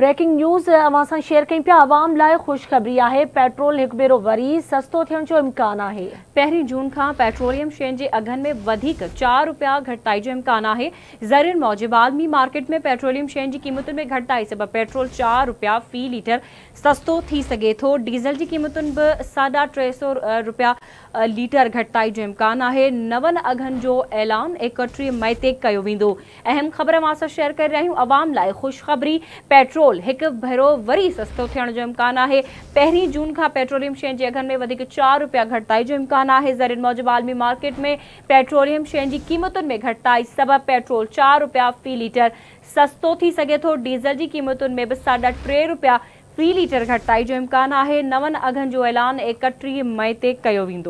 breaking news अवां share कई पे आवाम लाइ ख़ुशख़बरी है पेट्रोल एक भेरों वरी सस्तो थियण इम्कान है पहिरीं जून का पेट्रोलियम शयुनि जे अघनि में चार रुपया घटताई जो इम्कान है ज़रियुनि मौजिब आलमी मार्केट में पेट्रोलियम शयुनि जी क़ीमतुनि में घटताई सबबि पेट्रोल चार रुपया फ़ी लीटर सस्तो थी सघे थो डीज़ल की कीमत भी साढा टे सौ रुपया लीटर घटताई जो इम्कान है नवन अघन जो ऐलान एकटी मई तक कयो वेंदो अहम ख़बर अवां शेयर कर रहा हूँ आवाम लाइ ख़ुशख़बरी पेट्रोल पेट्रोल एक भेरो वरी सस्तों थे इम्कान है पेरी जून का पेट्रोलियम शयुनि के अघनि में चार रुपया घटताई जो इम्कान है ज़रीन मौजूद आलमी मार्केट में पेट्रोलियम शयुनि की क़ीमतुनि में घटताई सब पेट्रोल चार रुपया फ़ी लीटर सस्ो थी सके तो डीज़ल की क़ीमत में भी साढा टे रुपया फ़ी लीटर घटताई जो इम्कान है नवन अघन जो ऐलान एकटी मई ते किया वो